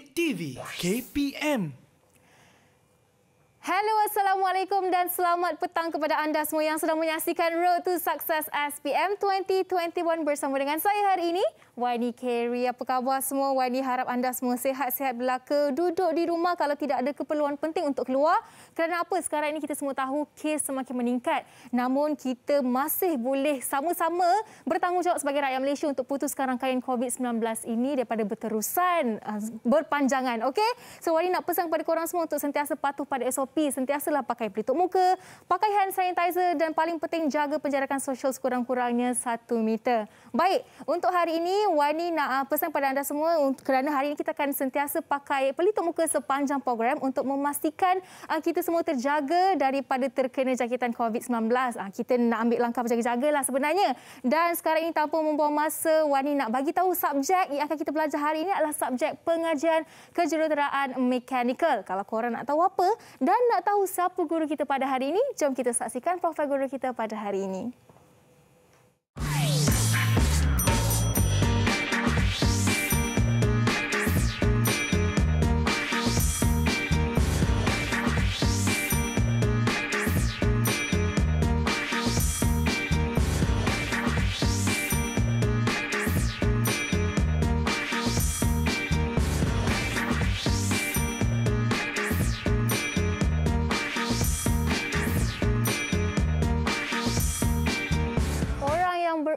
TV, KPM Hello, Assalamualaikum dan selamat petang kepada anda semua yang sedang menyaksikan Road to Success SPM 2021 bersama dengan saya hari ini, Wani Carey. Apa khabar semua? Wani harap anda semua sehat-sehat belaka, duduk di rumah kalau tidak ada keperluan penting untuk keluar. Kerana apa? Sekarang ini kita semua tahu kes semakin meningkat. Namun kita masih boleh sama-sama bertanggungjawab sebagai rakyat Malaysia untuk putuskan rangkaian COVID-19 ini daripada berterusan, uh, berpanjangan. Okay? So, Wani nak pesan kepada korang semua untuk sentiasa patuh pada SOP SOP sentiasalah pakai pelitup muka, pakai hand sanitizer dan paling penting jaga penjarakan sosial sekurang-kurangnya satu meter. Baik, untuk hari ini Wani nak ah, pesan kepada anda semua kerana hari ini kita akan sentiasa pakai pelitup muka sepanjang program untuk memastikan ah, kita semua terjaga daripada terkena jangkitan COVID-19. Ah, kita nak ambil langkah berjaga jaga lah sebenarnya. Dan sekarang ini tanpa membuang masa, Wani nak bagi tahu subjek yang akan kita belajar hari ini adalah subjek pengajian kejuruteraan mekanikal. Kalau korang nak tahu apa dan dan nak tahu siapa guru kita pada hari ini? Jom kita saksikan profil guru kita pada hari ini. Hai.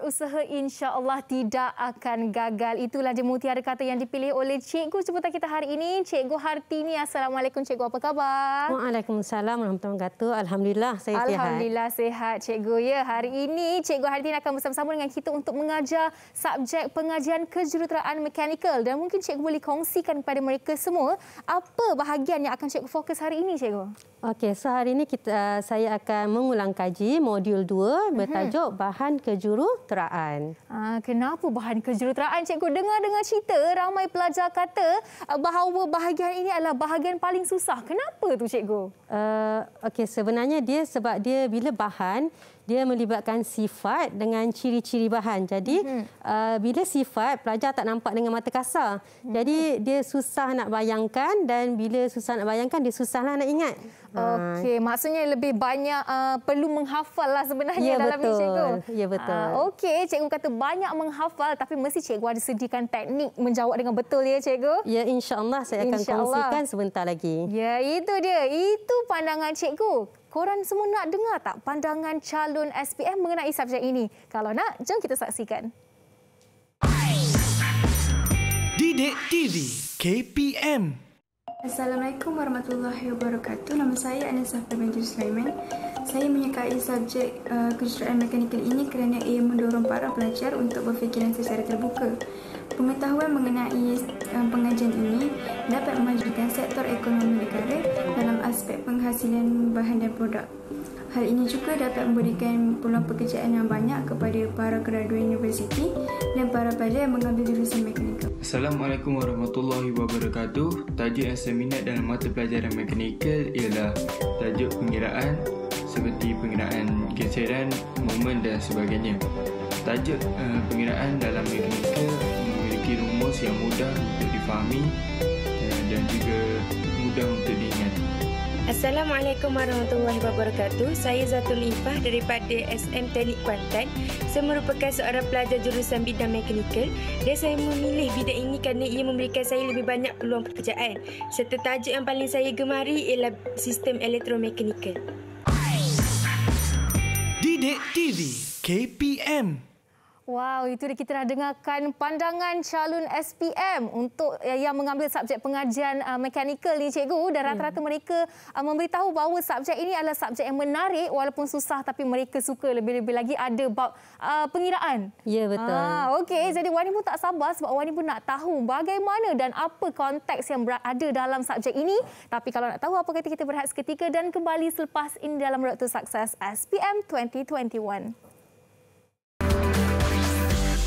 berusaha insya-Allah tidak akan gagal. Itulah je mutiara kata yang dipilih oleh cikgu jemputan kita hari ini, Cikgu Hartini. Assalamualaikum cikgu, apa khabar? Waalaikumsalam warahmatullahi wabarakatuh. Alhamdulillah saya sihat. Alhamdulillah sihat cikgu. Ya, hari ini cikgu Hartini akan bersama-sama dengan kita untuk mengajar subjek pengajian kejuruteraan mekanikal dan mungkin cikgu boleh kongsikan kepada mereka semua apa bahagian yang akan cikgu fokus hari ini cikgu. Okey, so hari ini kita uh, saya akan mengulang kaji modul 2 mhm. bertajuk bahan kejuruteraan kejuruteraan. Ah, kenapa bahan kejuruteraan? Cikgu dengar-dengar cerita ramai pelajar kata ah, bahawa bahagian ini adalah bahagian paling susah. Kenapa tu cikgu? Uh, okey, sebenarnya dia sebab dia bila bahan dia melibatkan sifat dengan ciri-ciri bahan. Jadi hmm. uh, bila sifat pelajar tak nampak dengan mata kasar. Hmm. Jadi dia susah nak bayangkan dan bila susah nak bayangkan dia susahlah nak ingat. Okey, maksudnya lebih banyak uh, perlu menghafal lah sebenarnya ya, dalam betul. ni cikgu. Ya betul. Uh, Okey, cikgu kata banyak menghafal tapi mesti cikgu ada sediakan teknik menjawab dengan betul ya cikgu. Ya insyaallah saya akan insya Allah. kongsikan sebentar lagi. Ya, itu dia. Itu pandangan cikgu. Korang semua nak dengar tak pandangan calon SPM mengenai subjek ini? Kalau nak, jom kita saksikan. Didik TV KPM Assalamualaikum warahmatullahi wabarakatuh. Nama saya Anissa Fabian Sulaiman. Saya menyukai subjek uh, kejuruteraan mekanikal ini kerana ia mendorong para pelajar untuk berfikiran secara terbuka. Pengetahuan mengenai uh, pengajian ini dapat memajukan sektor ekonomi negara dalam aspek penghasilan bahan dan produk. Hal ini juga dapat memberikan peluang pekerjaan yang banyak kepada para graduate universiti dan para pelajar yang mengambil jurusan mekanikal. Assalamualaikum warahmatullahi wabarakatuh. Tajuk yang saya minat dalam mata pelajaran mekanikal ialah tajuk pengiraan seperti pengiraan geseran, momen dan sebagainya. Tajuk uh, pengiraan dalam mekanikal memiliki rumus yang mudah untuk difahami eh, dan juga mudah untuk diingati. Assalamualaikum warahmatullahi wabarakatuh. Saya Zatul Ifah daripada SM Teknik Kuantan. Saya merupakan seorang pelajar jurusan bidang mekanikal dan saya memilih bidang ini kerana ia memberikan saya lebih banyak peluang pekerjaan. Serta tajuk yang paling saya gemari ialah sistem elektromekanikal. Didik TV KPM Wow, itu dia kita dah dengarkan pandangan calon SPM untuk eh, yang mengambil subjek pengajian uh, mekanikal ni cikgu dan hmm. rata-rata mereka uh, memberitahu bahawa subjek ini adalah subjek yang menarik walaupun susah tapi mereka suka lebih-lebih lagi ada bab uh, pengiraan. Ya betul. Ah, okey, jadi Wani pun tak sabar sebab Wani pun nak tahu bagaimana dan apa konteks yang ada dalam subjek ini. Tapi kalau nak tahu apa kata kita berehat seketika dan kembali selepas ini dalam Road to Success SPM 2021.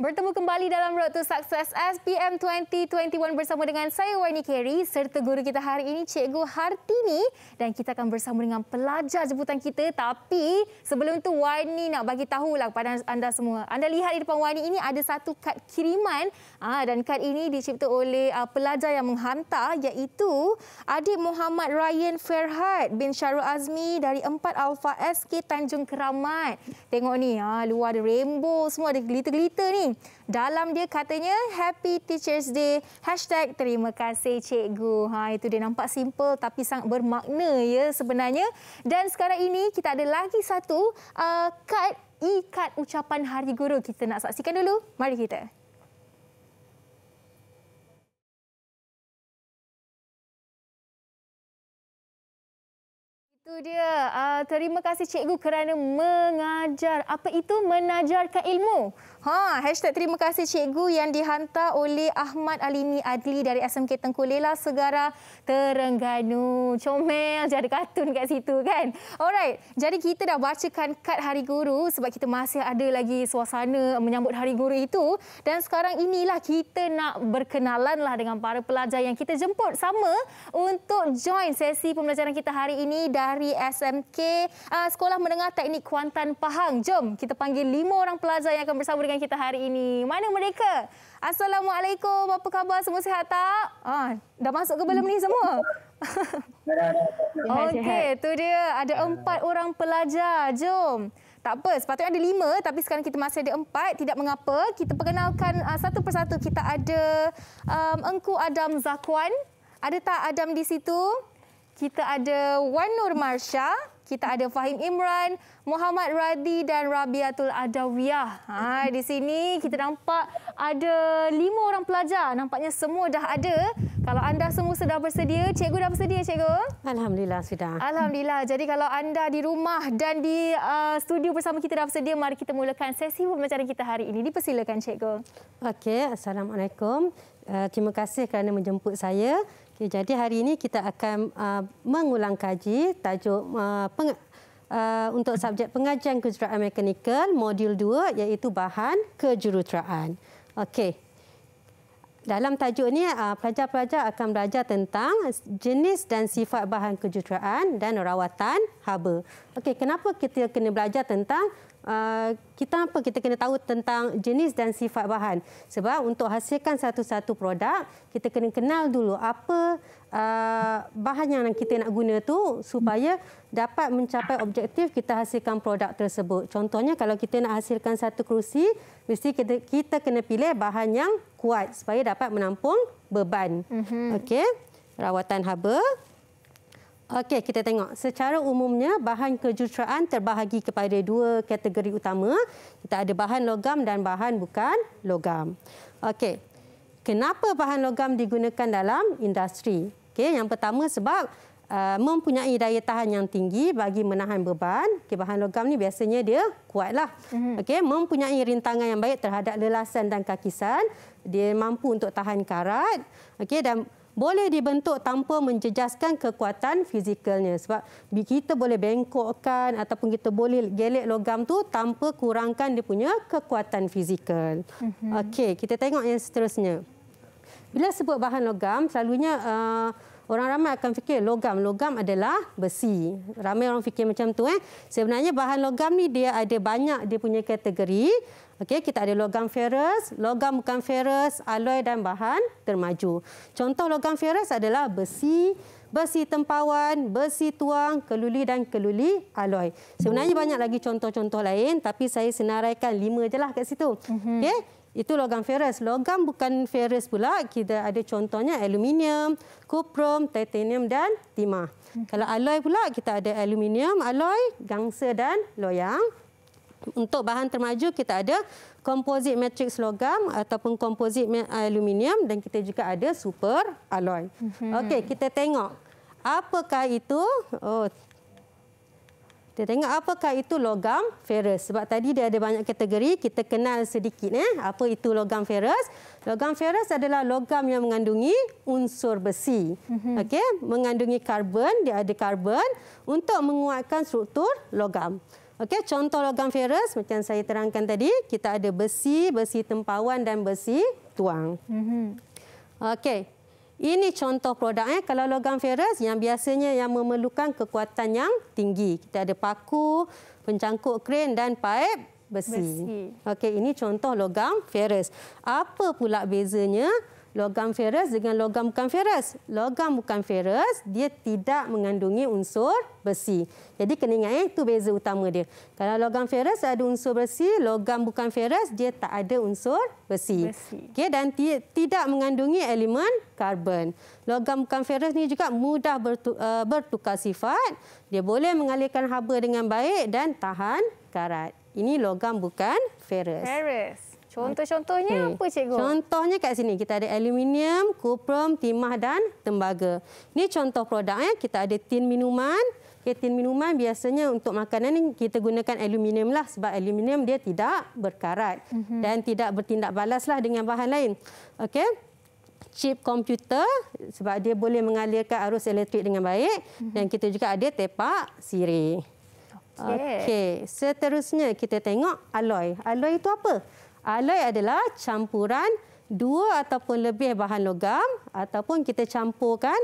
Bertemu kembali dalam Road to Success SPM 2021 bersama dengan saya Warni Kerry serta guru kita hari ini Cikgu Hartini dan kita akan bersama dengan pelajar jemputan kita tapi sebelum tu Warni nak bagi tahu tahulah kepada anda semua. Anda lihat di depan Warni ini ada satu kad kiriman ah, dan kad ini dicipta oleh ah, pelajar yang menghantar iaitu adik Muhammad Ryan Ferhat bin Syarul Azmi dari 4 Alpha SK Tanjung Keramat. Tengok ni, ha, luar ada rainbow, semua ada glitter-glitter ni. Dalam dia katanya Happy Teachers Day Hashtag Terima kasih cikgu ha, Itu dia nampak simple Tapi sangat bermakna ya sebenarnya Dan sekarang ini Kita ada lagi satu uh, Kad ikat ucapan Hari Guru Kita nak saksikan dulu Mari kita Itu dia. Uh, terima kasih cikgu kerana mengajar. Apa itu menajarkan ilmu? Ha, hashtag terima kasih cikgu yang dihantar oleh Ahmad Alini Adli dari SMK Tengku Lela Segara Terengganu. Comel je ada kartun kat situ kan. Alright, jadi kita dah bacakan kad Hari Guru sebab kita masih ada lagi suasana menyambut Hari Guru itu. Dan sekarang inilah kita nak berkenalan lah dengan para pelajar yang kita jemput sama untuk join sesi pembelajaran kita hari ini dari. Hari SMK uh, ah, Sekolah Menengah Teknik Kuantan Pahang. Jom kita panggil lima orang pelajar yang akan bersama dengan kita hari ini. Mana mereka? Assalamualaikum. Apa khabar? Semua sihat tak? Ah, dah masuk ke belum ni semua? Okey, tu dia. Ada ah. empat orang pelajar. Jom. Tak apa, sepatutnya ada lima tapi sekarang kita masih ada empat. Tidak mengapa, kita perkenalkan uh, satu persatu. Kita ada um, Engku Adam Zakwan. Ada tak Adam di situ? kita ada Wan Nur Marsha, kita ada Fahim Imran, Muhammad Radi dan Rabiatul Adawiyah. Ha, di sini kita nampak ada lima orang pelajar. Nampaknya semua dah ada. Kalau anda semua sudah bersedia, cikgu dah bersedia, cikgu? Alhamdulillah, sudah. Alhamdulillah. Jadi kalau anda di rumah dan di uh, studio bersama kita dah bersedia, mari kita mulakan sesi pembelajaran kita hari ini. Dipersilakan, cikgu. Okey, Assalamualaikum. Uh, terima kasih kerana menjemput saya. Okay, jadi hari ini kita akan uh, mengulang kaji tajuk uh, peng, uh, untuk subjek pengajian kejuruteraan mekanikal modul 2 iaitu bahan kejuruteraan. Okey. Dalam tajuk ini uh, pelajar-pelajar akan belajar tentang jenis dan sifat bahan kejuruteraan dan rawatan haba. Okey, kenapa kita kena belajar tentang Uh, kita apa kita kena tahu tentang jenis dan sifat bahan sebab untuk hasilkan satu-satu produk kita kena kenal dulu apa uh, bahan yang kita nak guna tu supaya dapat mencapai objektif kita hasilkan produk tersebut contohnya kalau kita nak hasilkan satu kerusi mesti kita kita kena pilih bahan yang kuat supaya dapat menampung beban mm-hmm. okey rawatan haba Okey, kita tengok. Secara umumnya, bahan kejuruteraan terbahagi kepada dua kategori utama. Kita ada bahan logam dan bahan bukan logam. Okey, kenapa bahan logam digunakan dalam industri? Okey, yang pertama sebab uh, mempunyai daya tahan yang tinggi bagi menahan beban. Okey, bahan logam ni biasanya dia kuatlah. Mhm. Okey, mempunyai rintangan yang baik terhadap lelasan dan kakisan. Dia mampu untuk tahan karat. Okey, dan boleh dibentuk tanpa menjejaskan kekuatan fizikalnya. Sebab kita boleh bengkokkan ataupun kita boleh gelek logam tu tanpa kurangkan dia punya kekuatan fizikal. Mm-hmm. Okey, kita tengok yang seterusnya. Bila sebut bahan logam, selalunya uh, orang ramai akan fikir logam. Logam adalah besi. Ramai orang fikir macam tu. Eh. Sebenarnya bahan logam ni dia ada banyak dia punya kategori. Okey, kita ada logam ferrous, logam bukan ferrous, alloy dan bahan termaju. Contoh logam ferrous adalah besi, besi tempawan, besi tuang, keluli dan keluli alloy. Sebenarnya banyak lagi contoh-contoh lain tapi saya senaraikan lima je lah kat situ. Mhm. Okey, itu logam ferrous. Logam bukan ferrous pula, kita ada contohnya aluminium, kuprum, titanium dan timah. Mhm. Kalau alloy pula kita ada aluminium, alloy, gangsa dan loyang untuk bahan termaju kita ada komposit matrix logam ataupun komposit aluminium dan kita juga ada super alloy. Mm -hmm. Okey, kita tengok apakah itu oh kita tengok apakah itu logam ferrous sebab tadi dia ada banyak kategori kita kenal sedikit eh apa itu logam ferrous logam ferrous adalah logam yang mengandungi unsur besi mm -hmm. okey mengandungi karbon dia ada karbon untuk menguatkan struktur logam Okey, contoh logam ferrous macam saya terangkan tadi, kita ada besi, besi tempawan dan besi tuang. Mhm. Okey, ini contoh produk. Eh. Kalau logam ferrous yang biasanya yang memerlukan kekuatan yang tinggi. Kita ada paku, pencangkuk kren dan paip besi. besi. Okey, ini contoh logam ferrous. Apa pula bezanya? logam ferrous dengan logam bukan ferrous. Logam bukan ferrous, dia tidak mengandungi unsur besi. Jadi kena ingat eh, itu beza utama dia. Kalau logam ferrous ada unsur besi, logam bukan ferrous dia tak ada unsur besi. besi. Okey dan tidak mengandungi elemen karbon. Logam bukan ferrous ni juga mudah eh, bertukar sifat. Dia boleh mengalirkan haba dengan baik dan tahan karat. Ini logam bukan ferrous. Ferrous. Contoh-contohnya okay. apa cikgu? Contohnya kat sini kita ada aluminium, kuprum, timah dan tembaga. Ini contoh produk ya. Kita ada tin minuman. Okay, tin minuman biasanya untuk makanan ini kita gunakan aluminium lah sebab aluminium dia tidak berkarat mm -hmm. dan tidak bertindak balas lah dengan bahan lain. Okey. Chip komputer sebab dia boleh mengalirkan arus elektrik dengan baik mm -hmm. dan kita juga ada tepak siri. Okey. Okay. Seterusnya kita tengok aloi. Aloi itu apa? Aloi adalah campuran dua ataupun lebih bahan logam ataupun kita campurkan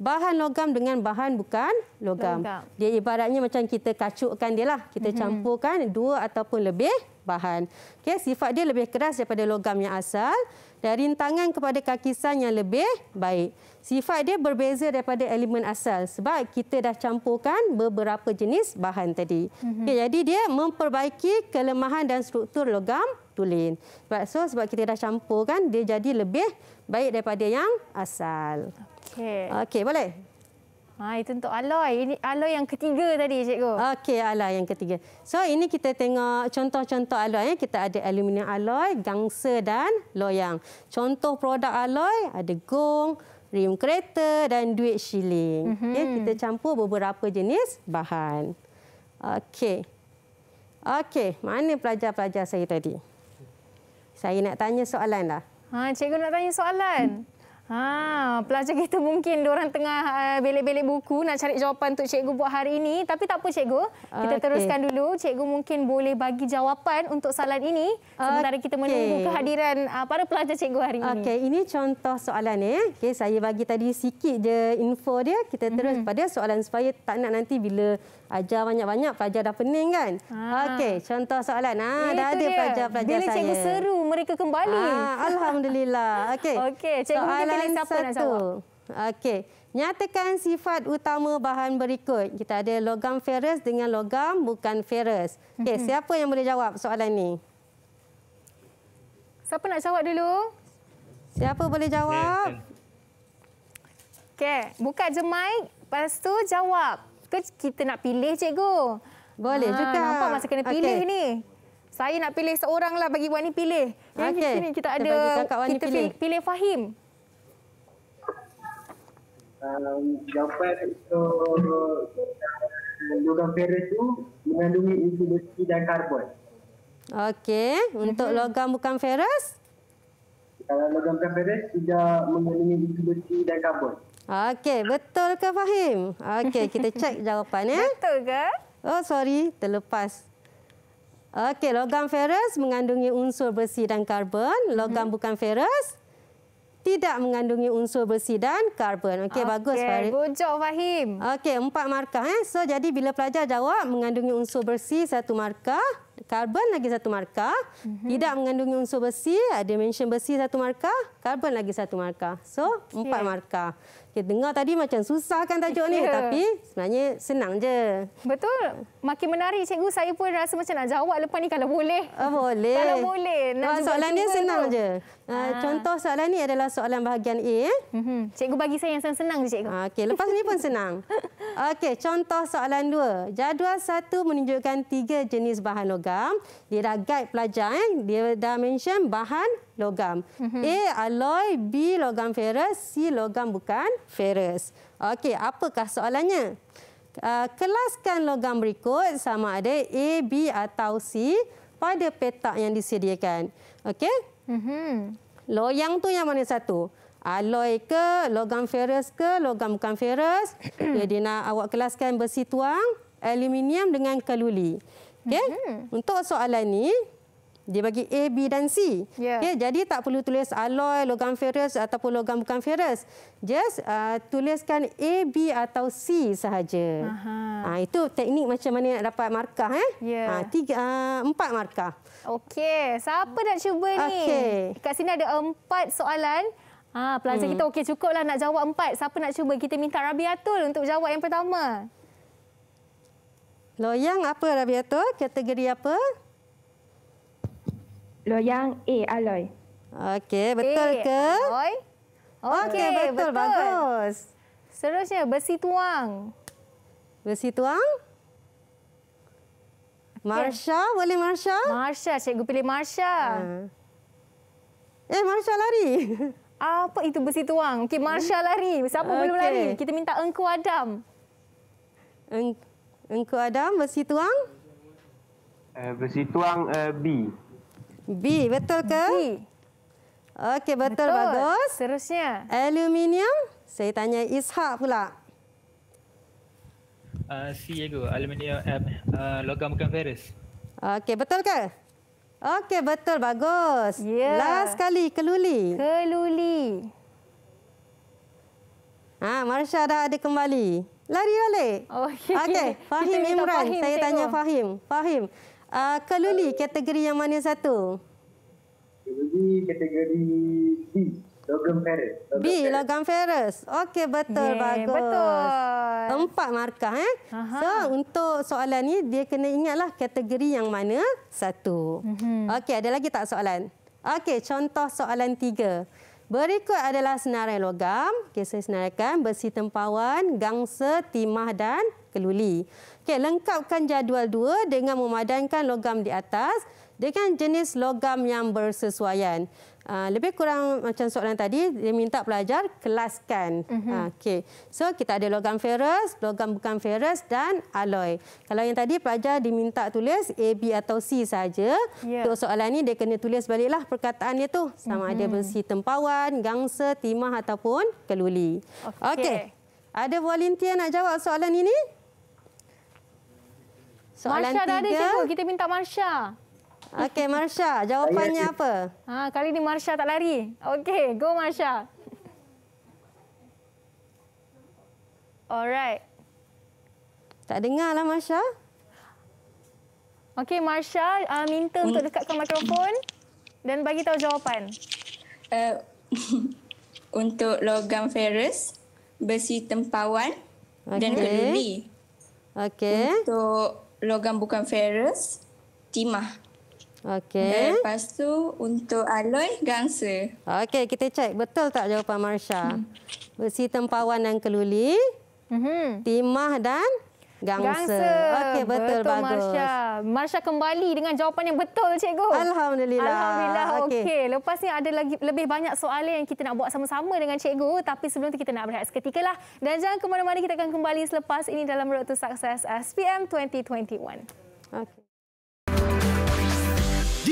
bahan logam dengan bahan bukan logam. logam. Dia ibaratnya macam kita kacukkan dia lah. Kita mm -hmm. campurkan dua ataupun lebih bahan. Okey, sifat dia lebih keras daripada logam yang asal dan rintangan kepada kakisan yang lebih baik. Sifat dia berbeza daripada elemen asal sebab kita dah campurkan beberapa jenis bahan tadi. Mm -hmm. okay, jadi dia memperbaiki kelemahan dan struktur logam tulen. Sebab so sebab kita dah campur kan dia jadi lebih baik daripada yang asal. Okey. Okey, boleh. Ha, itu untuk aloi. Ini aloi yang ketiga tadi, cikgu. Okey, aloi yang ketiga. So ini kita tengok contoh-contoh aloi. Eh. Kita ada aluminium aloi, gangsa dan loyang. Contoh produk aloi ada gong, rim kereta dan duit shilling. Mm -hmm. okay, kita campur beberapa jenis bahan. Okey. Okey, mana pelajar-pelajar saya tadi? saya nak tanya soalan lah. Ha, cikgu nak tanya soalan. Ha, pelajar kita mungkin orang tengah uh, belik-belik buku nak cari jawapan untuk cikgu buat hari ini. Tapi tak apa cikgu, kita okay. teruskan dulu. Cikgu mungkin boleh bagi jawapan untuk soalan ini. Sementara okay. kita menunggu kehadiran uh, para pelajar cikgu hari ini. Okay, ini contoh soalan. Eh. Okay, saya bagi tadi sikit je info dia. Kita terus mm-hmm. pada soalan supaya tak nak nanti bila Ajar banyak-banyak, pelajar dah pening kan? Ah. Okey, contoh soalan. Ha, eh, dah ada pelajar-pelajar saya. Bila cikgu seru, mereka kembali. Ha, Alhamdulillah. Okey, okay, cikgu soalan pilih siapa satu. nak jawab? Okey, nyatakan sifat utama bahan berikut. Kita ada logam ferrous dengan logam bukan ferrous. Okey, mhm. siapa yang boleh jawab soalan ini? Siapa nak jawab dulu? Siapa boleh jawab? Okey, kan. buka je mic. Lepas tu jawab ke kita nak pilih cikgu? Boleh ha, juga. Nampak masa kena pilih okay. ni. Saya nak pilih seorang lah bagi Wani pilih. Yang okay. di sini kita ada kita, kita pilih. pilih Fahim. Um, jawapan untuk logam ferrous itu mengandungi besi dan karbon. Okey, untuk mhm. logam bukan ferrous? Kalau logam bukan ferrous, tidak mengandungi besi dan karbon. Okey, betul ke Fahim? Okey, kita cek jawapan ya. Betul ke? Oh, sorry, terlepas. Okey, logam ferrous mengandungi unsur besi dan karbon. Logam hmm. bukan ferrous tidak mengandungi unsur besi dan karbon. Okey, okay. bagus Farid. Bujuk Fahim. Okey, empat markah. Eh. So, jadi bila pelajar jawab mengandungi unsur besi satu markah, karbon lagi satu markah. Mm -hmm. Tidak mengandungi unsur besi, ada eh, dimension besi satu markah, karbon lagi satu markah. So, okay. empat markah. Kita dengar tadi macam susah kan tajuk ni. Yeah. Tapi sebenarnya senang je. Betul. Makin menarik cikgu. Saya pun rasa macam nak jawab lepas ni kalau boleh. Oh, boleh. kalau boleh. Nak oh, soalan ni senang tu. je. Ha. Contoh soalan ni adalah soalan bahagian A. Eh. Mhm. Cikgu bagi saya yang senang-senang je cikgu. Okey, lepas ni pun senang. Okey, contoh soalan dua. Jadual satu menunjukkan tiga jenis bahan logam. Dia dah guide pelajar. Eh. Dia dah mention bahan logam. mm A alloy, B logam ferrous, C logam bukan ferrous. Okey, apakah soalannya? Uh, kelaskan logam berikut sama ada A, B atau C pada petak yang disediakan. Okey? Mm-hmm. Loyang tu yang mana satu? Alloy ke logam ferrous ke logam bukan ferrous? Jadi nak awak kelaskan besi tuang, aluminium dengan keluli. Okey? Mm-hmm. Untuk soalan ni, dia bagi A, B dan C. Yeah. Okay, ya, jadi tak perlu tulis alloy, logam ferrous ataupun logam bukan ferrous. Just uh, tuliskan A, B atau C sahaja. Ha, itu teknik macam mana nak dapat markah. Eh? Yeah. Ya. Ha, tiga, uh, empat markah. Okey, siapa nak cuba ni? Okay. Kat sini ada empat soalan. Ah, pelajar hmm. kita okey cukuplah nak jawab empat. Siapa nak cuba? Kita minta Rabiatul untuk jawab yang pertama. Loyang apa Rabiatul? Kategori apa? Kategori apa? loyang A alloy. Okey, betul A, ke? Alloy. Okey, okay, betul, betul bagus. Seterusnya besi tuang. Besi tuang? Marsha, okay. boleh Marsha? Marsha, cikgu pilih Marsha. Uh. Eh, Marsha lari. Apa itu besi tuang? Okey, Marsha lari. Siapa okay. belum lari? Kita minta Engku Adam. Eng Engku Adam, besi tuang? Uh, besi tuang uh, B. B, betul ke? B. Okey, betul, betul. Bagus. Seterusnya. Aluminium. Saya tanya Ishak pula. Uh, C, Ego. Aluminium. Uh, logam bukan ferrous. Okey, betul ke? Okey, betul. Bagus. Yeah. Last kali, keluli. Keluli. Ah, ha, Marsha dah ada kembali. Lari balik. Okey. Okay. Fahim Imran. Fahim saya tengok. tanya Fahim. Fahim. Uh, ah, kalau kategori yang mana satu? Kategori kategori B. Logan Ferris. Logan B, Ferris. Logan Ferris. Okey, betul. Yeay, bagus. Betul. Empat markah. Eh? So, untuk soalan ini dia kena ingatlah kategori yang mana satu. Mm -hmm. Okey, ada lagi tak soalan? Okey, contoh soalan tiga. Berikut adalah senarai logam. Okey, saya senaraikan besi tempawan, gangsa, timah dan keluli. Okey, lengkapkan jadual dua dengan memadankan logam di atas dengan jenis logam yang bersesuaian. Ah, lebih kurang macam soalan tadi, dia minta pelajar kelaskan. Mm -hmm. Ah, okay. So kita ada logam ferrous, logam bukan ferrous dan alloy. Kalau yang tadi pelajar diminta tulis A, B atau C saja. Yeah. Untuk soalan ini, dia kena tulis baliklah perkataan dia tu Sama mm -hmm. ada mhm. besi tempawan, gangsa, timah ataupun keluli. Okey. Okay. Ada volunteer nak jawab soalan ini? Soalan Marsha dah ada cikgu. Kita minta Marsha. Okey, Marsha, jawapannya Ayat. apa? Ha, kali ini Marsha tak lari. Okey, go Marsha. Alright. Tak dengarlah Marsha. Okey, Marsha, uh, minta untuk hmm. dekatkan mikrofon dan bagi tahu jawapan. Uh, untuk logam ferrous, besi tempawan okay. dan keluli. Okey. Untuk logam bukan ferrous, timah. Okey. Lepas tu untuk aloi gangsa. Okey, kita cek betul tak jawapan Marsha? Hmm. Besi tempawan dan keluli. Hmm. Timah dan gangsa. gangsa. Okey, betul, betul bagus. Marsha. Marsha kembali dengan jawapan yang betul cikgu. Alhamdulillah. Alhamdulillah. Okey. Okay. Lepas ni ada lagi lebih banyak soalan yang kita nak buat sama-sama dengan cikgu, tapi sebelum tu kita nak berehat lah. Dan jangan ke mana-mana kita akan kembali selepas ini dalam Road to Success SPM 2021. Okey.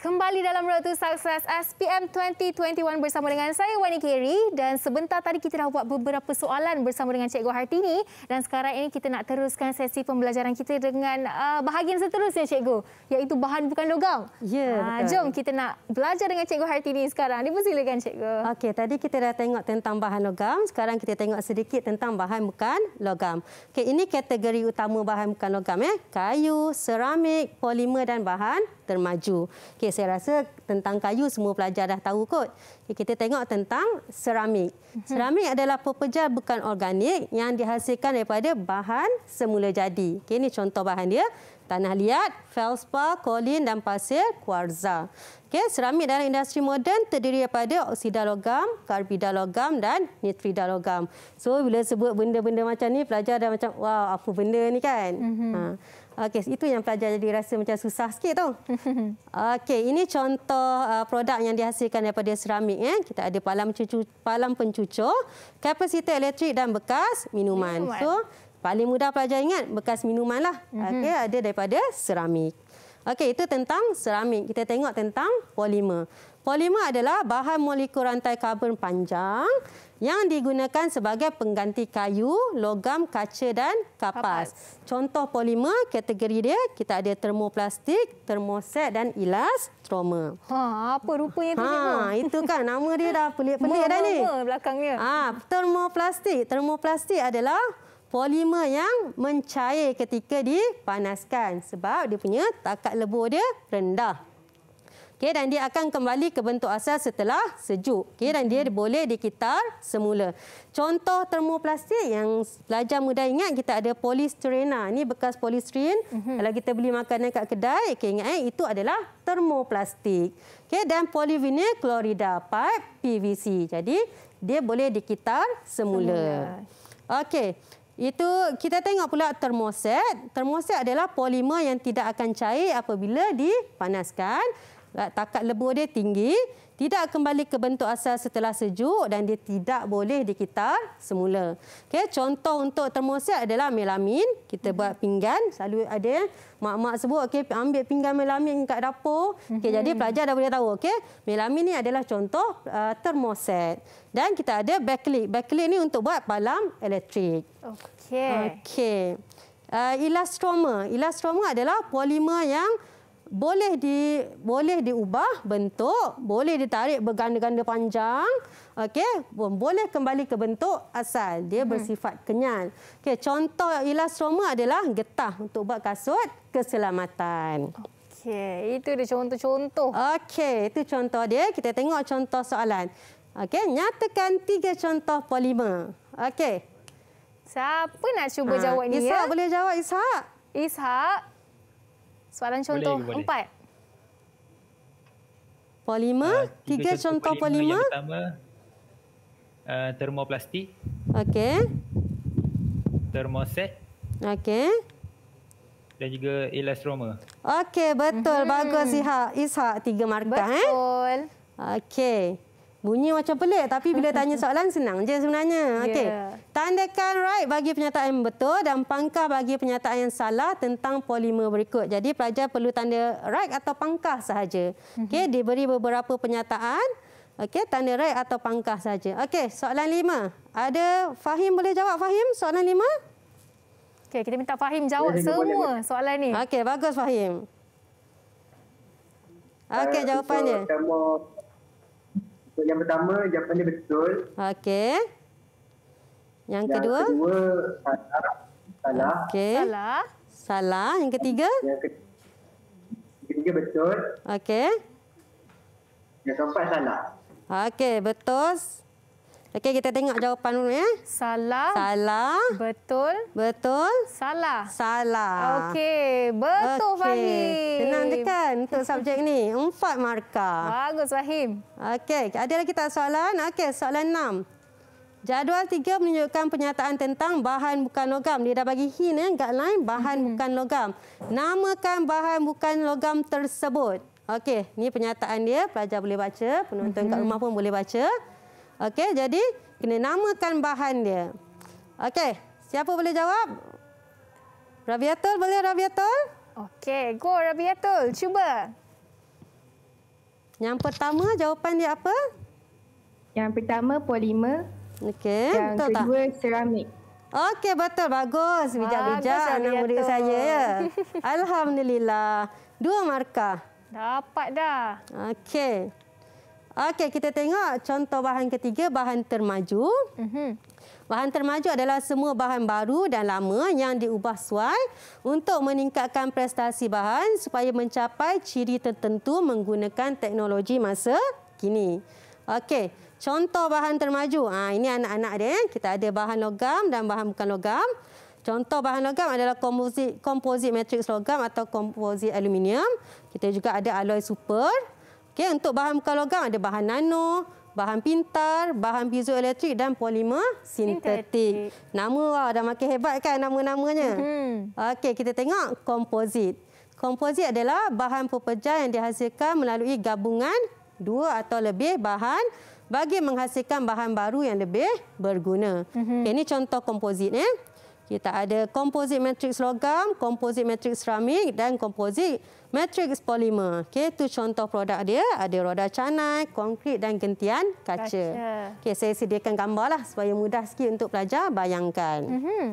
Kembali dalam Road to Success SPM 2021 bersama dengan saya Wani Kerry dan sebentar tadi kita dah buat beberapa soalan bersama dengan Cikgu Hartini dan sekarang ini kita nak teruskan sesi pembelajaran kita dengan uh, bahagian seterusnya Cikgu iaitu bahan bukan logam. Ya, yeah, uh, betul. Jom kita nak belajar dengan Cikgu Hartini sekarang. Dipersilakan Cikgu. Okey, tadi kita dah tengok tentang bahan logam, sekarang kita tengok sedikit tentang bahan bukan logam. Okey, ini kategori utama bahan bukan logam Eh? Kayu, seramik, polimer dan bahan termaju. Okey, Okey, saya rasa tentang kayu semua pelajar dah tahu kot. Okay, kita tengok tentang seramik. Mhm. Seramik adalah pepejal bukan organik yang dihasilkan daripada bahan semula jadi. Okey, ini contoh bahan dia. Tanah liat, feldspar, kolin dan pasir, kuarza. Okay, seramik dalam industri moden terdiri daripada oksida logam, karbida logam dan nitrida logam. So bila sebut benda-benda macam ni, pelajar dah macam wow, apa benda ni kan? Mm-hmm. Ha. Okey, itu yang pelajar jadi rasa macam susah sikit tu. Okey, ini contoh uh, produk yang dihasilkan daripada seramik eh. Kita ada palam cucu, palam pencucur, kapasitor elektrik dan bekas minuman. minuman. So, paling mudah pelajar ingat bekas minuman minumanlah. Mhm. Okey, ada daripada seramik. Okey, itu tentang seramik. Kita tengok tentang polimer. Polimer adalah bahan molekul rantai karbon panjang yang digunakan sebagai pengganti kayu, logam, kaca dan kapas. kapas. Contoh polimer kategori dia, kita ada termoplastik, termoset dan elastroma. Ha, apa rupanya itu? Ha, itu kan nama dia dah pelik-pelik dah ni. Nama belakangnya. Ha, termoplastik. Termoplastik adalah polimer yang mencair ketika dipanaskan sebab dia punya takat lebur dia rendah. Okey dan dia akan kembali ke bentuk asal setelah sejuk. Okey dan dia hmm. boleh dikitar semula. Contoh termoplastik yang pelajar mudah ingat kita ada polistirena. Ini bekas polistiren. Uh mhm. -huh. Kalau kita beli makanan kat kedai, okey ingat eh itu adalah termoplastik. Okey dan polivinil klorida pipe PVC. Jadi dia boleh dikitar semula. semula. Okey. Itu kita tengok pula termoset. Termoset adalah polimer yang tidak akan cair apabila dipanaskan. Eh, takat lebur dia tinggi, tidak kembali ke bentuk asal setelah sejuk dan dia tidak boleh dikitar semula. Okay, contoh untuk termoset adalah melamin. Kita mhm. buat pinggan, selalu ada mak-mak sebut okay, ambil pinggan melamin kat dapur. Okay, mhm. jadi pelajar dah boleh tahu Okay, Melamin ini adalah contoh uh, eh, termoset. Dan kita ada backlit. Backlit ini untuk buat palam elektrik. Okey. Okay. Uh, eh, elastomer. Elastomer adalah polimer yang boleh di boleh diubah bentuk, boleh ditarik berganda-ganda panjang, okey, boleh kembali ke bentuk asal. Dia mhm. bersifat kenyal. Okey, contoh ilustroma adalah getah untuk buat kasut keselamatan. Okey, itu dia contoh-contoh. Okey, itu contoh dia. Kita tengok contoh soalan. Okey, nyatakan tiga contoh polimer. Okey. Siapa nak cuba ha, jawab ni? Isa ya? boleh jawab Isa. Ishak, Soalan contoh boleh, empat. Polima. Uh, ah, tiga, tiga contoh polima. polima. Yang pertama, uh, termoplastik. Okey. Termoset. Okey. Dan juga elastroma. Okey, betul. Mm -hmm. Bagus, Ishak. Ishak, tiga markah. Eh? Betul. Eh? Okey. Bunyi macam pelik tapi bila tanya soalan senang je sebenarnya. Ya. Okey. Yeah. Tandakan right bagi pernyataan yang betul dan pangkah bagi pernyataan yang salah tentang polimer berikut. Jadi pelajar perlu tanda right atau pangkah sahaja. Mhm. Okey, diberi beberapa pernyataan. Okey, tanda right atau pangkah sahaja. Okey, soalan lima. Ada Fahim boleh jawab Fahim soalan lima? Okey, kita minta Fahim jawab boleh, semua boleh. soalan ni. Okey, bagus Fahim. Okey, eh, jawapannya. Saya So, yang pertama jawapannya betul. Okey. Yang, yang kedua? Yang kedua salah. Salah. Okay. Salah. Salah. Yang ketiga? Yang ketiga betul. Okey. Yang keempat salah. Okey, betul. Okey, kita tengok jawapan dulu ya. Salah. Salah. Betul. Betul. Salah. Salah. Okey, betul okay. Fahim. Senang je kan untuk subjek ni. Empat markah. Bagus Fahim. Okey, ada lagi tak soalan? Okey, soalan enam. Jadual tiga menunjukkan pernyataan tentang bahan bukan logam. Dia dah bagi hint ya, eh, lain bahan -hmm. bukan logam. Namakan bahan bukan logam tersebut. Okey, ni pernyataan dia. Pelajar boleh baca. Penonton -hmm. kat mm-hmm. rumah pun boleh baca. Okey, jadi kena namakan bahan dia. Okey, siapa boleh jawab? Rabiatul boleh Rabiatul? Okey, go Rabiatul, cuba. Yang pertama jawapan dia apa? Yang pertama polimer. Okey, betul tak? Yang kedua seramik. Okey, betul. Bagus. Bijak-bijak anak murid saya. Ya? Alhamdulillah. Dua markah. Dapat dah. Okey. Okey, kita tengok contoh bahan ketiga, bahan termaju. Mhm. Bahan termaju adalah semua bahan baru dan lama yang diubah suai untuk meningkatkan prestasi bahan supaya mencapai ciri tertentu menggunakan teknologi masa kini. Okey, contoh bahan termaju. Ha, ini anak-anak dia. Kita ada bahan logam dan bahan bukan logam. Contoh bahan logam adalah komposit, komposit matrix logam atau komposit aluminium. Kita juga ada alloy super Okay untuk bahan muka logam ada bahan nano, bahan pintar, bahan piezoelektrik dan polimer sintetik. Nama wah dah makin hebat kan nama-namanya. Mhm. Okey, kita tengok komposit. Komposit adalah bahan pepejal yang dihasilkan melalui gabungan dua atau lebih bahan bagi menghasilkan bahan baru yang lebih berguna. Mm -hmm. okay, ini contoh komposit. Eh kita ada komposit matriks logam, komposit matriks seramik dan komposit matriks polimer. Okey, tu contoh produk dia. Ada roda canai, konkrit dan gentian kaca. kaca. Okey, saya sediakan gambarlah supaya mudah sikit untuk pelajar bayangkan. Mhm.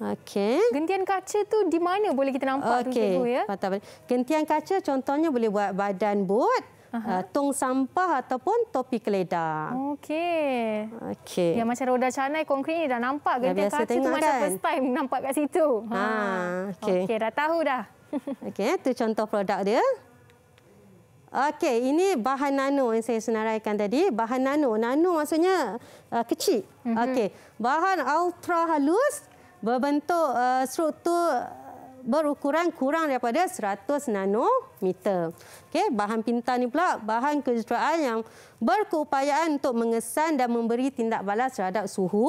Okey. Gentian kaca tu di mana boleh kita nampak okay. tu cikgu ya? Okey. Gentian kaca contohnya boleh buat badan bot uh, tong sampah ataupun topi keledar. Okey. Okey. Yang macam roda canai konkrit ni dah nampak ke dia kaca tengah, tu kan? first time nampak kat situ. Ha, ah, okey. Okey, dah tahu dah. okey, eh, tu contoh produk dia. Okey, ini bahan nano yang saya senaraikan tadi. Bahan nano. Nano maksudnya uh, kecil. Mhm. Okey. Bahan ultra halus berbentuk uh, struktur berukuran kurang daripada 100 nanometer. Okey, bahan pintar ni pula bahan kejuruteraan yang berkeupayaan untuk mengesan dan memberi tindak balas terhadap suhu,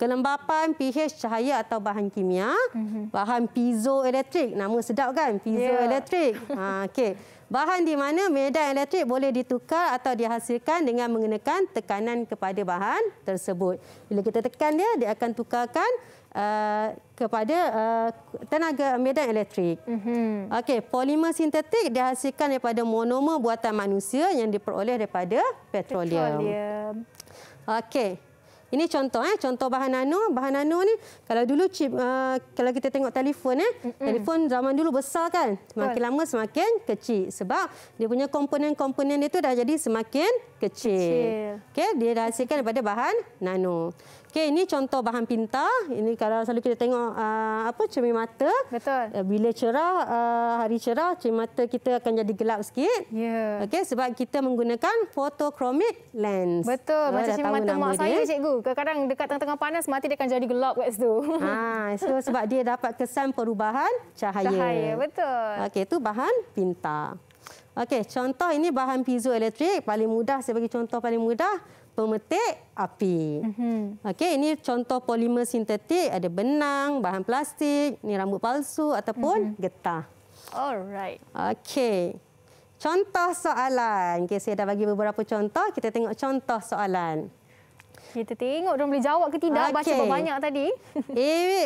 kelembapan, pH cahaya atau bahan kimia, mhm. bahan piezoelectric. Nama sedap kan? Piezoelectric. Yeah. Ha okey. Bahan di mana medan elektrik boleh ditukar atau dihasilkan dengan mengenakan tekanan kepada bahan tersebut. Bila kita tekan dia, dia akan tukarkan uh, kepada uh, tenaga medan elektrik. Mm-hmm. Okey, polimer sintetik dihasilkan daripada monomer buatan manusia yang diperoleh daripada petroleum. petroleum. Okey. Ini contoh eh, contoh bahan nano. Bahan nano ni kalau dulu chip uh, kalau kita tengok telefon eh, Mm-mm. telefon zaman dulu besar kan? Semakin Betul. lama semakin kecil sebab dia punya komponen-komponen dia tu dah jadi semakin kecil. kecil. Okey, dia dihasilkan daripada bahan nano. Okey, ini contoh bahan pintar. Ini kalau selalu kita tengok uh, apa cermin mata. Betul. Eh, bila cerah, uh, hari cerah, cermin mata kita akan jadi gelap sikit. Ya. Yeah. Okey, sebab kita menggunakan photochromic lens. Betul, uh, macam cermin mata mak saya cikgu. Kadang-kadang dekat tengah-tengah panas, mati dia akan jadi gelap kat situ. Ha, so sebab dia dapat kesan perubahan cahaya. Cahaya, betul. Okey, itu bahan pintar. Okey, contoh ini bahan piezoelectric. Paling mudah, saya bagi contoh paling mudah pemetik api. Mm-hmm. Okey, ini contoh polimer sintetik ada benang, bahan plastik, ni rambut palsu ataupun mm-hmm. getah. Alright. Okey. Contoh soalan. Okey, saya dah bagi beberapa contoh. Kita tengok contoh soalan. Kita tengok dia boleh jawab ke tidak okay. baca banyak tadi.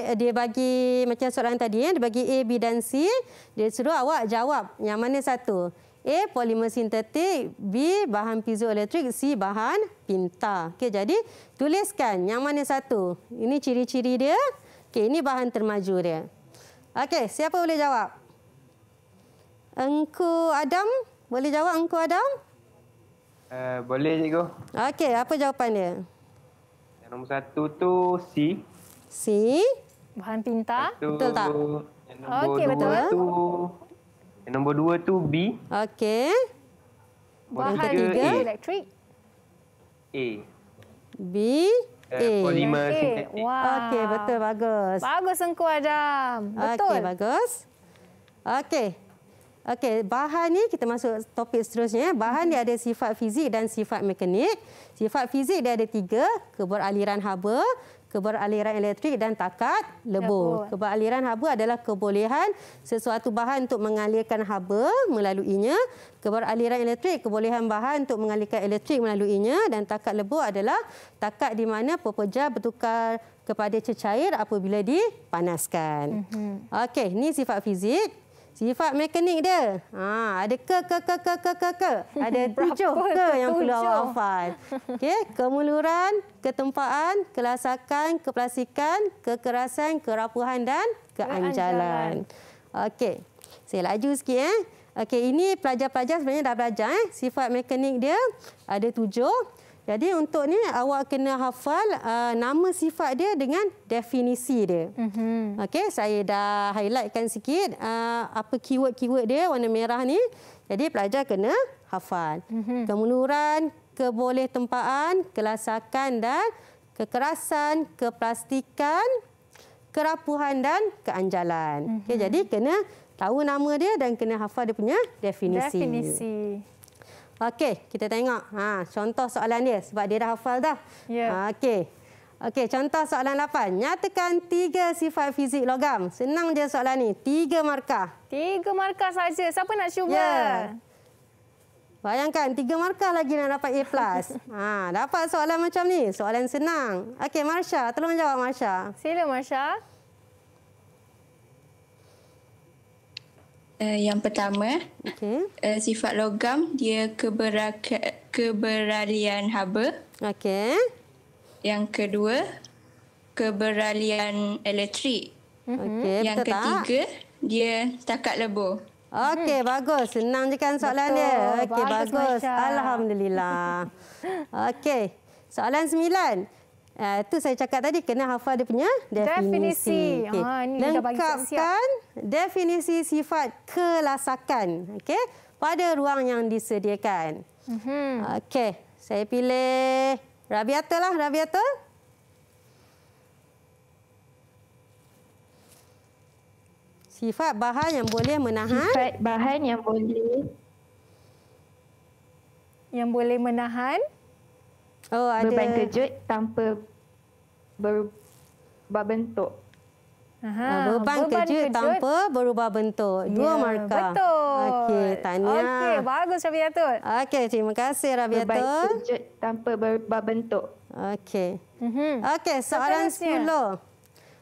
A dia bagi macam soalan tadi ya, dia bagi A, B dan C. Dia suruh awak jawab yang mana satu. A polimer sintetik, B bahan piezoelectric, C bahan pinta. Okey, jadi tuliskan yang mana satu. Ini ciri-ciri dia. Okey, ini bahan termaju dia. Okey, siapa boleh jawab? Engku Adam, boleh jawab Engku Adam? Uh, boleh cikgu. Okey, apa jawapan dia? Yang nombor satu tu C. C. Bahan pintar. Betul tak? Yang okay, betul. tu yang nombor dua tu B. Okey. Bahan tiga, tiga. elektrik. A. B. Eh, A. Polimer okay. sintetik. Wow. Okey, betul. Bagus. Bagus, Engku Adam. Betul. Okey, bagus. Okey. Okey, bahan ni kita masuk topik seterusnya. Bahan dia ada sifat fizik dan sifat mekanik. Sifat fizik dia ada tiga, keberaliran haba, keberaliran elektrik dan takat lebur. lebur. Keberaliran haba adalah kebolehan sesuatu bahan untuk mengalirkan haba melaluinya. Keberaliran elektrik, kebolehan bahan untuk mengalirkan elektrik melaluinya. Dan takat lebur adalah takat di mana pepejar bertukar kepada cecair apabila dipanaskan. Mm -hmm. Okey, ini sifat fizik. Sifat mekanik dia. Ha, ada ke, ke, ke, ke, ke, ke, ke. Ada tujuh ke yang keluar wafat. Okay. Kemuluran, ketempaan, kelasakan, keplastikan, kekerasan, kerapuhan dan keanjalan. Okey. Saya laju sikit. Eh. Okey, ini pelajar-pelajar sebenarnya dah belajar. Eh. Sifat mekanik dia ada tujuh. Jadi untuk ni awak kena hafal uh, nama sifat dia dengan definisi dia. Mm -hmm. Okey, saya dah highlightkan sikit uh, apa keyword-keyword dia warna merah ni. Jadi pelajar kena hafal. Mm -hmm. Kemunuran, kebolehtempaan, kelasakan dan kekerasan, keplastikan, kerapuhan dan keanjalan. Mm -hmm. Okey, mhm. jadi kena tahu nama dia dan kena hafal dia punya definisi. Definisi. Okey, kita tengok ha, contoh soalan dia sebab dia dah hafal dah. Yeah. Okey. Okey, contoh soalan 8. Nyatakan tiga sifat fizik logam. Senang je soalan ni. Tiga markah. Tiga markah saja. Siapa nak cuba? Yeah. Bayangkan tiga markah lagi nak dapat A+. ha, dapat soalan macam ni. Soalan senang. Okey, Marsha, tolong jawab Marsha. Sila Marsha. Uh, yang pertama, okay. uh, eh, sifat logam dia keberaka, keberalian haba. Okey. Yang kedua, keberalian elektrik. Mhm. Okey, yang ketiga, dia takat lebur. Okey, hmm. bagus. Senang je kan soalan betul. dia. Okey, bagus. bagus. Alhamdulillah. Okey. Soalan sembilan. Uh, tu saya cakap tadi kena hafal dia punya definisi. Okey. Ha, Lengkapkan definisi sifat kelasakan, okey, pada ruang yang disediakan. Mhm. Mm okey, saya pilih Rabiata lah, Rabiata. Sifat bahan yang boleh menahan. Sifat bahan yang boleh. Yang boleh menahan. Oh, ada. Beban kejut tanpa berubah bentuk. Aha, beban, ah, beban kerja kejut. tanpa berubah bentuk. Ya, Dua ya, markah. Betul. Okey, tanya. Okey, bagus Rabiatul. Okey, terima kasih tu. Beban kejut tanpa berubah bentuk. Okey. Mhm. Okey, soalan sepuluh.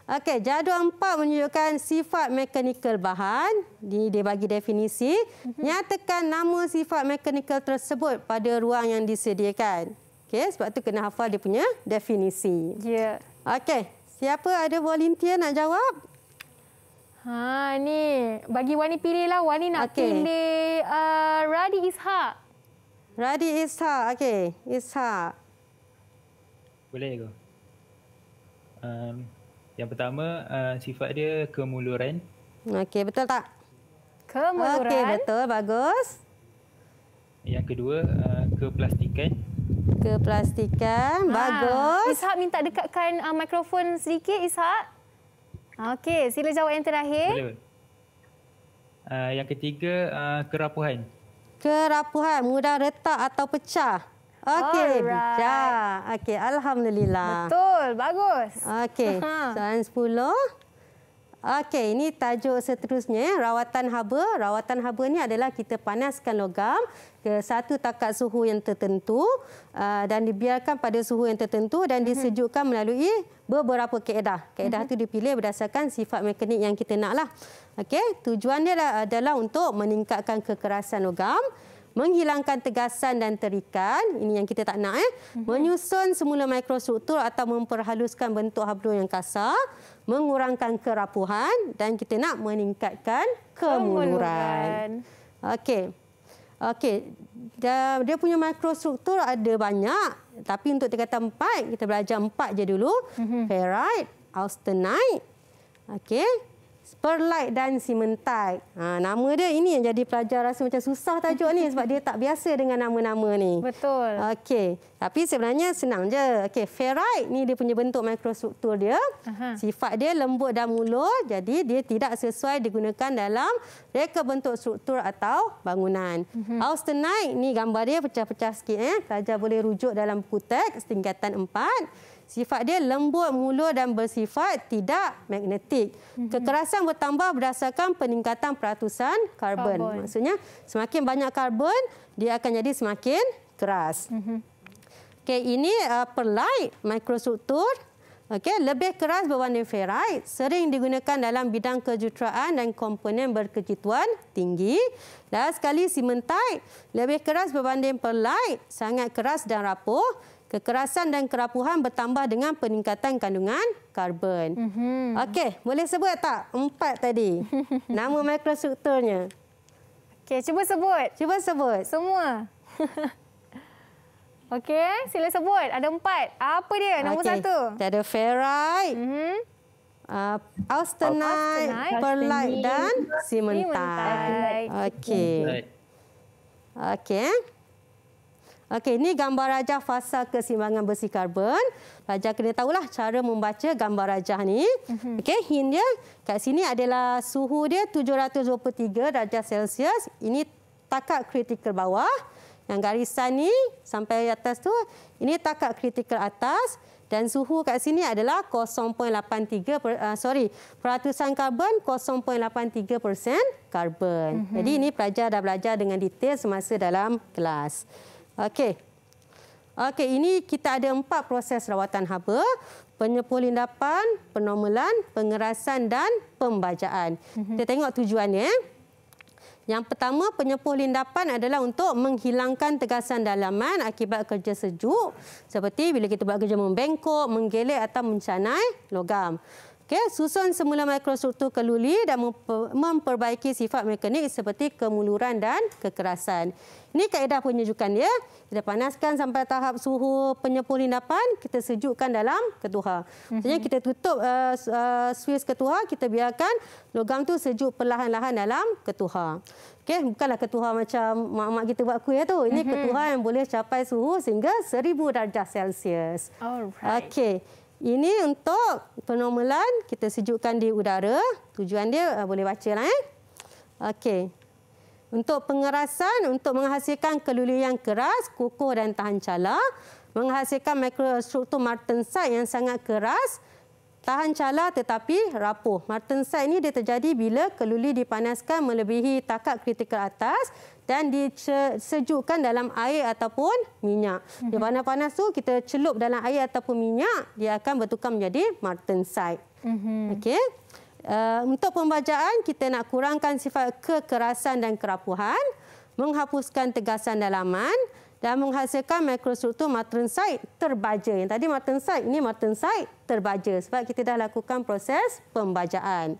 Okey, jadual empat menunjukkan sifat mekanikal bahan. Ini dia bagi definisi. Mhm. Nyatakan nama sifat mekanikal tersebut pada ruang yang disediakan. Okey, sebab tu kena hafal dia punya definisi. Ya. Yeah. Okey, siapa ada volunteer nak jawab? Ha ni, bagi Wani pilihlah Wani nak okay. pilih a uh, Radi Isha, Radi Ishaq. Okey, Ishaq. Boleh ke? Um, yang pertama uh, sifat dia kemuluran. Okey, betul tak? Kemuluran. Okey, betul. Bagus. Yang kedua, uh, keplastikan keplastikan. Ha. Ah, bagus. Ishak minta dekatkan uh, mikrofon sedikit, Ishak. Okey, sila jawab yang terakhir. Boleh. Uh, yang ketiga, uh, kerapuhan. Kerapuhan, mudah retak atau pecah. Okey, pecah. Okey, Alhamdulillah. Betul, bagus. Okey, soalan sepuluh. Okey, ini tajuk seterusnya. Eh. Rawatan haba. Rawatan haba ni adalah kita panaskan logam ke satu takat suhu yang tertentu uh, dan dibiarkan pada suhu yang tertentu dan mhm. disejukkan melalui beberapa kaedah. Kaedah itu mhm. dipilih berdasarkan sifat mekanik yang kita nak naklah. Okey, tujuannya adalah untuk meningkatkan kekerasan logam menghilangkan tegasan dan terikan ini yang kita tak nak eh mhm. menyusun semula mikrostruktur atau memperhaluskan bentuk hablum yang kasar mengurangkan kerapuhan dan kita nak meningkatkan kemuluran, kemuluran. okey Okey, dia, dia punya mikrostruktur ada banyak. Tapi untuk tingkatan empat, kita belajar empat je dulu. Mm -hmm. Ferrite, austenite. Okey. Perlite dan Simentite. Ha, nama dia ini yang jadi pelajar rasa macam susah tajuk ni sebab dia tak biasa dengan nama-nama ni. Betul. Okey. Tapi sebenarnya senang je. Okey, ferrite ni dia punya bentuk mikrostruktur dia. Aha. Sifat dia lembut dan mulur. Jadi dia tidak sesuai digunakan dalam reka bentuk struktur atau bangunan. Uh mhm. -huh. Austenite ni gambar dia pecah-pecah sikit. Eh. Pelajar boleh rujuk dalam buku teks tingkatan 4. Sifat dia lembut, mulut dan bersifat tidak magnetik. Mhm. Kekerasan bertambah berdasarkan peningkatan peratusan karbon. karbon. Maksudnya semakin banyak karbon, dia akan jadi semakin keras. Mhm. Okay, ini uh, perlite mikrostruktur. Okay, lebih keras berbanding ferrite, sering digunakan dalam bidang kejuruteraan dan komponen berkejituan tinggi. Dan sekali simentite, lebih keras berbanding perlite, sangat keras dan rapuh kekerasan dan kerapuhan bertambah dengan peningkatan kandungan karbon. Mm -hmm. Okey, boleh sebut tak empat tadi? Nama mikrostrukturnya. Okey, cuba sebut. Cuba sebut. Semua. Okey, sila sebut. Ada empat. Apa dia? Nombor satu. Kita ada ferrite, mm -hmm. uh, austenite, austenite, perlite dan simentite. Okey. Okey. Okay. Okey, ini gambar rajah fasa keseimbangan besi karbon. Rajah kena tahulah cara membaca gambar rajah ni. Mhm. Okey, hint dia kat sini adalah suhu dia 723 darjah Celsius. Ini takat kritikal bawah. Yang garisan ni sampai atas tu, ini takat kritikal atas. Dan suhu kat sini adalah 0.83, uh, ah, sorry, peratusan karbon 0.83% karbon. Mm -hmm. Jadi ini pelajar dah belajar dengan detail semasa dalam kelas. Okey. Okey, ini kita ada empat proses rawatan haba. Penyepulindapan, penormalan, pengerasan dan pembajaan. Mhm. Kita tengok tujuannya. Yang pertama, penyepulindapan adalah untuk menghilangkan tegasan dalaman akibat kerja sejuk. Seperti bila kita buat kerja membengkok, menggelek atau mencanai logam. Okay, susun semula mikrostruktur keluli dan memperbaiki sifat mekanik seperti kemuluran dan kekerasan. Ini kaedah penyejukan ya. Kita panaskan sampai tahap suhu penyepul indapan, kita sejukkan dalam ketuha. Maksudnya mhm. kita tutup uh, uh, eh, suis eh, ketuha, kita biarkan logam tu sejuk perlahan-lahan dalam ketuha. Okey, bukanlah ketuha macam mak-mak kita buat kuih tu. Ini mhm. ketuha yang boleh capai suhu sehingga 1000 darjah Celsius. Alright. Okey. Ini untuk penormalan kita sejukkan di udara. Tujuan dia uh, boleh baca lah. Eh? Okey. Untuk pengerasan, untuk menghasilkan keluli yang keras, kukuh dan tahan cala. Menghasilkan mikrostruktur martensite yang sangat keras tahan cala tetapi rapuh. Martin set ini dia terjadi bila keluli dipanaskan melebihi takat kritikal atas dan disejukkan dalam air ataupun minyak. Dia mhm. panas-panas tu kita celup dalam air ataupun minyak, dia akan bertukar menjadi martin set. Mhm. Okey. Uh, untuk pembacaan, kita nak kurangkan sifat kekerasan dan kerapuhan, menghapuskan tegasan dalaman, dan menghasilkan mikrostruktur martensite terbaja. Yang tadi martensite, ini martensite terbaja sebab kita dah lakukan proses pembajaan.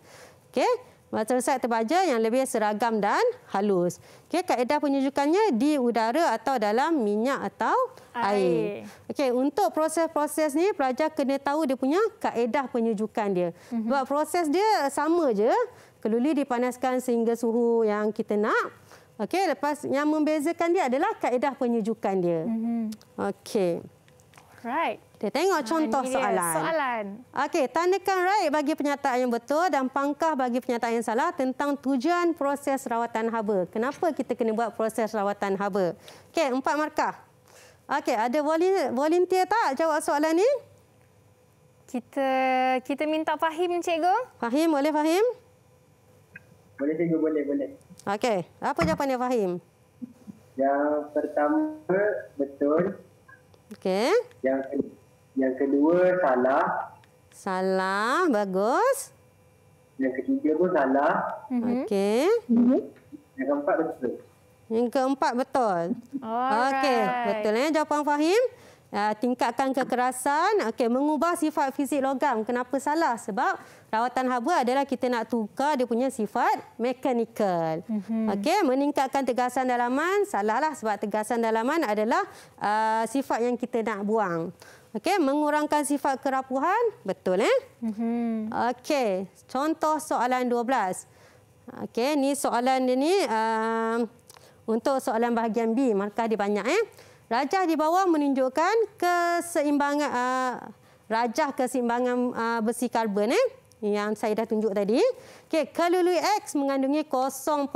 Okey, martensite terbaja yang lebih seragam dan halus. Okey, kaedah penyujukannya di udara atau dalam minyak atau air. air. Okey, untuk proses-proses ni pelajar kena tahu dia punya kaedah penyujukan dia. Mhm. Sebab proses dia sama je, keluli dipanaskan sehingga suhu yang kita nak. Okey, lepas yang membezakan dia adalah kaedah penyujukan dia. Mm-hmm. Okey. Right. Kita tengok ah, contoh ha, soalan. soalan. Okey, tandakan right bagi penyataan yang betul dan pangkah bagi penyataan yang salah tentang tujuan proses rawatan haba. Kenapa kita kena buat proses rawatan haba? Okey, empat markah. Okey, ada volunteer tak jawab soalan ni? Kita kita minta Fahim cikgu. Fahim boleh Fahim? Boleh cikgu boleh boleh. Okey, apa jawapan yang Fahim? Yang pertama betul. Okey. Yang yang kedua salah. Salah, bagus. Yang ketiga pun salah. Mhm. Okey. Yang keempat betul. Yang keempat betul. Okey, betul eh jawapan Fahim. Uh, tingkatkan kekerasan. Okay, mengubah sifat fizik logam. Kenapa salah? Sebab rawatan haba adalah kita nak tukar dia punya sifat mekanikal. Mm-hmm. Okey, meningkatkan tegasan dalaman salahlah sebab tegasan dalaman adalah uh, sifat yang kita nak buang. Okey, mengurangkan sifat kerapuhan, betul eh? Mm-hmm. Okey, contoh soalan 12. Okey, ni soalan dia ni uh, untuk soalan bahagian B, markah dia banyak eh. Rajah di bawah menunjukkan keseimbangan uh, rajah keseimbangan uh, besi karbon eh yang saya dah tunjuk tadi. Okey, kalulu X mengandungi 0.5%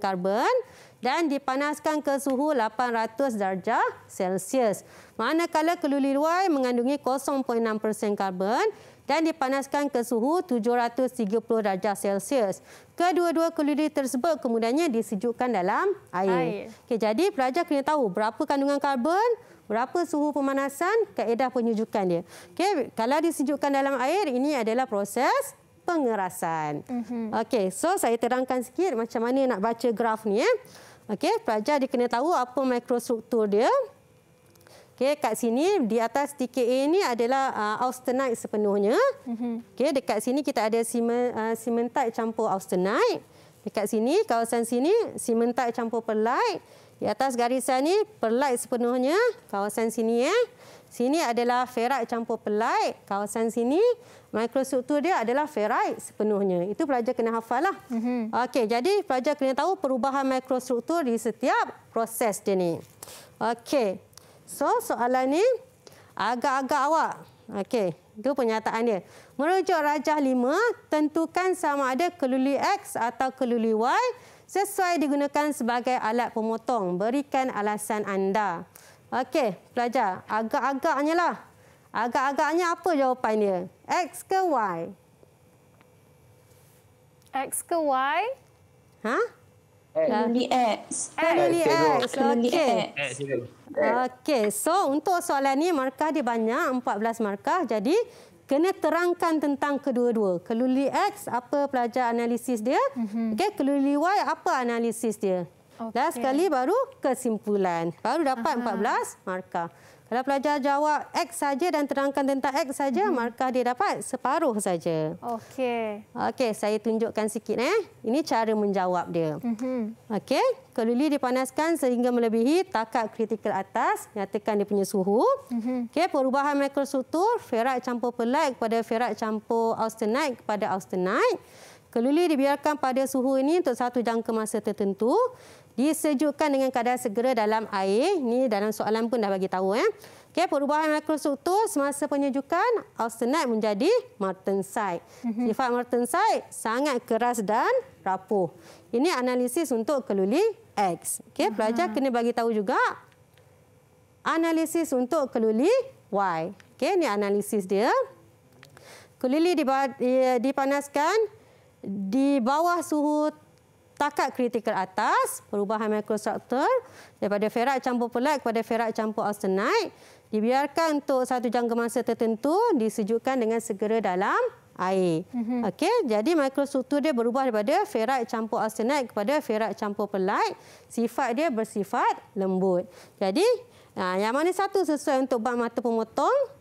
karbon dan dipanaskan ke suhu 800 darjah Celsius. Manakala kalulu Y mengandungi 0.6% karbon dan dipanaskan ke suhu 730 darjah Celsius. Kedua-dua keluli tersebut kemudiannya disejukkan dalam air. air. Okey, jadi pelajar kena tahu berapa kandungan karbon, berapa suhu pemanasan, kaedah penyujukan dia. Okay, kalau disejukkan dalam air, ini adalah proses pengerasan. Mhm. Okey, so saya terangkan sikit macam mana nak baca graf ni. Eh. Okey, pelajar dia kena tahu apa mikrostruktur dia. Okey, kat sini di atas TKA ini adalah uh, austenite sepenuhnya. Mhm. Okey, dekat sini kita ada uh, simentite uh, campur austenite. Dekat sini, kawasan sini simentite campur perlite. Di atas garisan ini perlite sepenuhnya, kawasan sini ya. Eh. Sini adalah ferrite campur perlite, kawasan sini mikrostruktur dia adalah ferrite sepenuhnya. Itu pelajar kena hafallah. Mm -hmm. Okey, jadi pelajar kena tahu perubahan mikrostruktur di setiap proses dia ni. Okey. So, soalan ni agak-agak awak. Okey, itu pernyataan dia. Merujuk rajah 5, tentukan sama ada keluli X atau keluli Y sesuai digunakan sebagai alat pemotong. Berikan alasan anda. Okey, pelajar, agak-agaknya lah. Agak-agaknya apa jawapan dia? X ke Y? X ke Y? Hah? Penuli X. Penuli X. Okey. Okey. So untuk soalan ini markah dia banyak. 14 markah. Jadi kena terangkan tentang kedua-dua. Keluli X apa pelajar analisis dia. Mhm. Okey. Keluli Y apa analisis dia. Okay. Last sekali baru kesimpulan. Baru dapat Aha. 14 markah. Kalau pelajar jawab X saja dan terangkan tentang X saja, hmm. markah dia dapat separuh saja. Okey. Okey, saya tunjukkan sikit eh. Ini cara menjawab dia. Hmm. Okey, keluli dipanaskan sehingga melebihi takat kritikal atas, nyatakan dia punya suhu. Hmm. Okey, perubahan mikrostruktur, ferrite campur perlite kepada ferrite campur austenite kepada austenite. Keluli dibiarkan pada suhu ini untuk satu jangka masa tertentu disejukkan dengan kadar segera dalam air. ni dalam soalan pun dah bagi tahu ya. Okey, perubahan makrostruktur semasa penyejukan austenite menjadi martensite. Mhm. Sifat martensite sangat keras dan rapuh. Ini analisis untuk keluli X. Okey, mhm. pelajar kena bagi tahu juga analisis untuk keluli Y. Okey, ni analisis dia. Keluli dipanaskan di bawah suhu setakat kritikal atas, perubahan mikrostruktur daripada ferak campur pelat kepada ferak campur austenite dibiarkan untuk satu jangka masa tertentu disejukkan dengan segera dalam air. Mm-hmm. Okey, jadi mikrostruktur dia berubah daripada ferak campur austenite kepada ferak campur pelat. Sifat dia bersifat lembut. Jadi, ah, yang mana satu sesuai untuk bab mata pemotong,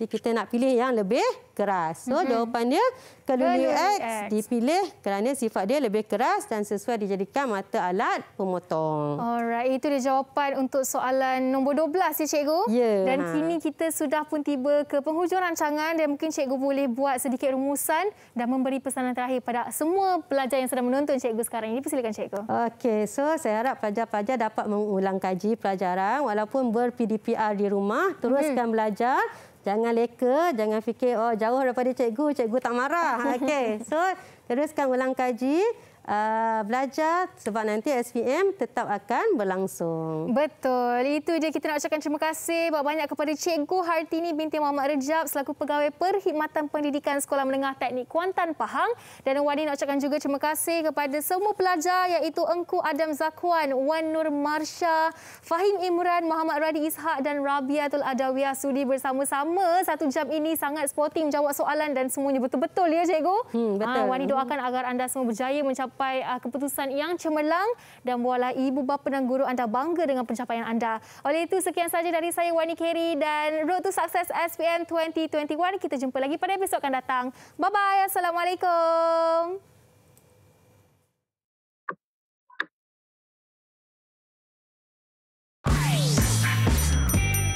jadi kita nak pilih yang lebih keras. So mm -hmm. jawapan dia keluli X dipilih kerana sifat dia lebih keras dan sesuai dijadikan mata alat pemotong. Alright, itu dia jawapan untuk soalan nombor 12 ya cikgu. Yeah. Dan kini kita sudah pun tiba ke penghujung rancangan dan mungkin cikgu boleh buat sedikit rumusan dan memberi pesanan terakhir pada semua pelajar yang sedang menonton cikgu sekarang ini. Silakan cikgu. Okey, so saya harap pelajar-pelajar dapat mengulang kaji pelajaran walaupun ber-PDPR di rumah, teruskan mm -hmm. belajar Jangan leka, jangan fikir oh jauh daripada cikgu, cikgu tak marah. Ha, Okey. So, teruskan ulang kaji. Ah, belajar sebab nanti SPM tetap akan berlangsung. Betul. Itu je kita nak ucapkan terima kasih banyak-banyak kepada Cikgu Hartini binti Muhammad Rejab selaku pegawai Perkhidmatan Pendidikan Sekolah Menengah Teknik Kuantan Pahang dan Wani nak ucapkan juga terima kasih kepada semua pelajar iaitu Engku Adam Zakwan, Wan Nur Marsha, Fahim Imran, Muhammad Radi Ishak dan Rabiatul Adawiyah sudi bersama-sama satu jam ini sangat sporting jawab soalan dan semuanya betul-betul ya Cikgu. Hmm, betul. Ha, ah, Wani doakan agar anda semua berjaya mencapai mencapai uh, keputusan yang cemerlang dan buatlah ibu bapa dan guru anda bangga dengan pencapaian anda. Oleh itu sekian sahaja dari saya Wani Kerry dan Road to Success SPM 2021. Kita jumpa lagi pada episod akan datang. Bye bye. Assalamualaikum.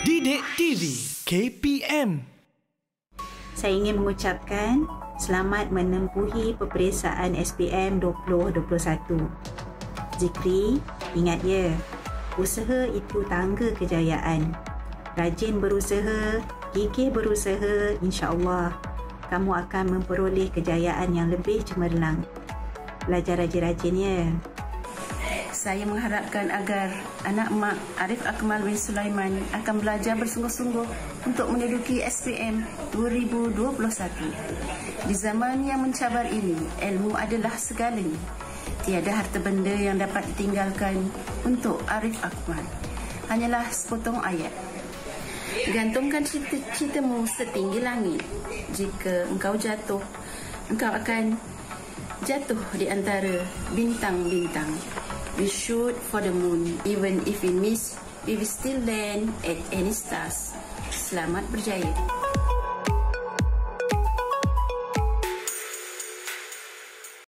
Didik TV KPM saya ingin mengucapkan selamat menempuhi peperiksaan SPM 2021. Zikri, ingat ya, usaha itu tangga kejayaan. Rajin berusaha, gigih berusaha, insyaAllah kamu akan memperoleh kejayaan yang lebih cemerlang. Belajar rajin-rajin ya. Saya mengharapkan agar anak mak Arif Akmal bin Sulaiman akan belajar bersungguh-sungguh untuk meneduki SPM 2021. Di zaman yang mencabar ini, ilmu adalah segalanya. Tiada harta benda yang dapat ditinggalkan untuk Arif Akmal. Hanyalah sepotong ayat. Gantungkan cita-citamu setinggi langit. Jika engkau jatuh, engkau akan jatuh di antara bintang-bintang. We shoot for the moon, even if we miss, we will still land at any stars. Selamat berjaya.